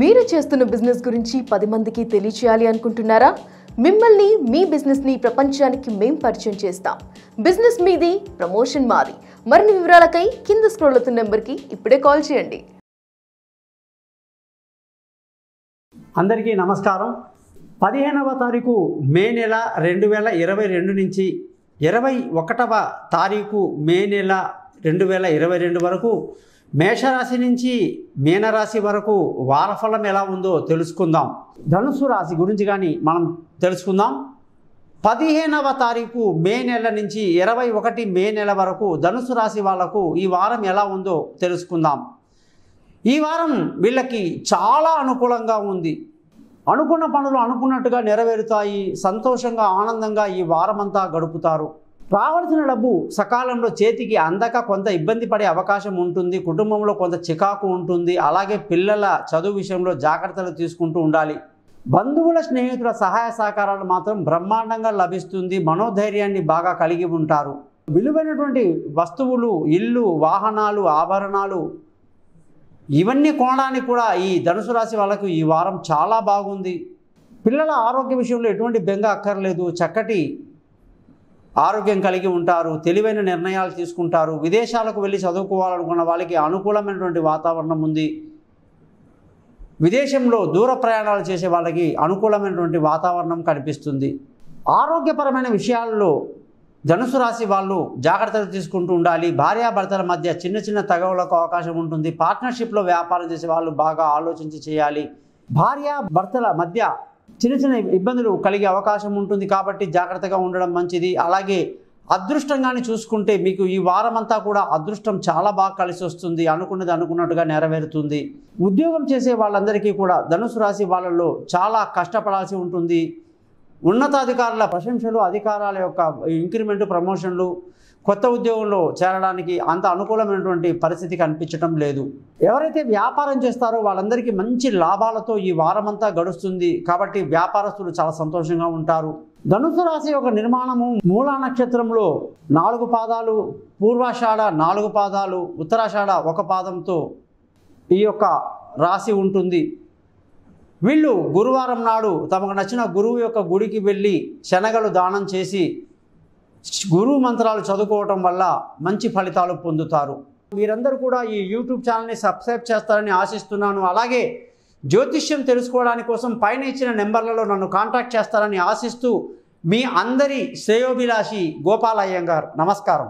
మీరు చేస్తున్న బిజినెస్ గురించి పది మందికి తెలియచేయాలి అనుకుంటున్నారా మిమ్మల్ని మీ బిజినెస్ని ప్రపంచానికి మేం పరిచయం చేస్తాం బిజినెస్ మీది ప్రమోషన్ మాది మరిన్ని వివరాలకై కింద స్క్రోల్ అవుతున్న నెంబర్కి ఇప్పుడే కాల్ చేయండి అందరికీ నమస్కారం పదిహేనవ తారీఖు మే నెల రెండు వేల ఇరవై రెండు నుంచి ఇరవై ఒకటవ తారీఖు మే నెల రెండు వేల ఇరవై రెండు వరకు మేషరాశి నుంచి మీనరాశి వరకు వారఫలం ఎలా ఉందో తెలుసుకుందాం ధనుసు రాశి గురించి కానీ మనం తెలుసుకుందాం పదిహేనవ తారీఖు మే నెల నుంచి ఇరవై ఒకటి మే నెల వరకు ధనుసు రాశి వాళ్లకు ఈ వారం ఎలా ఉందో తెలుసుకుందాం ఈ వారం వీళ్ళకి చాలా అనుకూలంగా ఉంది అనుకున్న పనులు అనుకున్నట్టుగా నెరవేరుతాయి సంతోషంగా ఆనందంగా ఈ వారమంతా గడుపుతారు రావాల్సిన డబ్బు సకాలంలో చేతికి అందక కొంత ఇబ్బంది పడే అవకాశం ఉంటుంది కుటుంబంలో కొంత చికాకు ఉంటుంది అలాగే పిల్లల చదువు విషయంలో జాగ్రత్తలు తీసుకుంటూ ఉండాలి బంధువుల స్నేహితుల సహాయ సహకారాలు మాత్రం బ్రహ్మాండంగా లభిస్తుంది మనోధైర్యాన్ని బాగా కలిగి ఉంటారు విలువైనటువంటి వస్తువులు ఇల్లు వాహనాలు ఆభరణాలు ఇవన్నీ కొనడానికి కూడా ఈ ధనుసు రాశి వాళ్ళకు ఈ వారం చాలా బాగుంది పిల్లల ఆరోగ్య విషయంలో ఎటువంటి బెంగ అక్కర్లేదు చక్కటి ఆరోగ్యం కలిగి ఉంటారు తెలివైన నిర్ణయాలు తీసుకుంటారు విదేశాలకు వెళ్ళి చదువుకోవాలనుకున్న వాళ్ళకి అనుకూలమైనటువంటి వాతావరణం ఉంది విదేశంలో దూర ప్రయాణాలు చేసే వాళ్ళకి అనుకూలమైనటువంటి వాతావరణం కనిపిస్తుంది ఆరోగ్యపరమైన విషయాల్లో ధనుసు రాశి వాళ్ళు జాగ్రత్తలు తీసుకుంటూ ఉండాలి భార్యాభర్తల మధ్య చిన్న చిన్న తగవులకు అవకాశం ఉంటుంది పార్ట్నర్షిప్లో వ్యాపారం చేసే వాళ్ళు బాగా ఆలోచించి చేయాలి భార్యాభర్తల మధ్య చిన్న చిన్న ఇబ్బందులు కలిగే అవకాశం ఉంటుంది కాబట్టి జాగ్రత్తగా ఉండడం మంచిది అలాగే అదృష్టంగానే చూసుకుంటే మీకు ఈ వారం అంతా కూడా అదృష్టం చాలా బాగా కలిసి వస్తుంది అనుకున్నది అనుకున్నట్టుగా నెరవేరుతుంది ఉద్యోగం చేసే వాళ్ళందరికీ కూడా ధనుసు రాశి వాళ్ళలో చాలా కష్టపడాల్సి ఉంటుంది ఉన్నతాధికారుల ప్రశంసలు అధికారాల యొక్క ఇంక్రిమెంట్ ప్రమోషన్లు కొత్త ఉద్యోగంలో చేరడానికి అంత అనుకూలమైనటువంటి పరిస్థితి కనిపించడం లేదు ఎవరైతే వ్యాపారం చేస్తారో వాళ్ళందరికీ మంచి లాభాలతో ఈ వారమంతా గడుస్తుంది కాబట్టి వ్యాపారస్తులు చాలా సంతోషంగా ఉంటారు ధనుసు రాశి యొక్క నిర్మాణము మూలా నక్షత్రంలో నాలుగు పాదాలు పూర్వాషాఢ నాలుగు పాదాలు ఉత్తరాషాఢ ఒక పాదంతో ఈ యొక్క రాశి ఉంటుంది వీళ్ళు గురువారం నాడు తమకు నచ్చిన గురువు యొక్క గుడికి వెళ్ళి శనగలు దానం చేసి గురువు మంత్రాలు చదువుకోవటం వల్ల మంచి ఫలితాలు పొందుతారు మీరందరూ కూడా ఈ యూట్యూబ్ ఛానల్ని సబ్స్క్రైబ్ చేస్తారని ఆశిస్తున్నాను అలాగే జ్యోతిష్యం తెలుసుకోవడానికి కోసం పైన ఇచ్చిన నెంబర్లలో నన్ను కాంటాక్ట్ చేస్తారని ఆశిస్తూ మీ అందరి శ్రేయోభిలాషి గోపాలయ్యం గారు నమస్కారం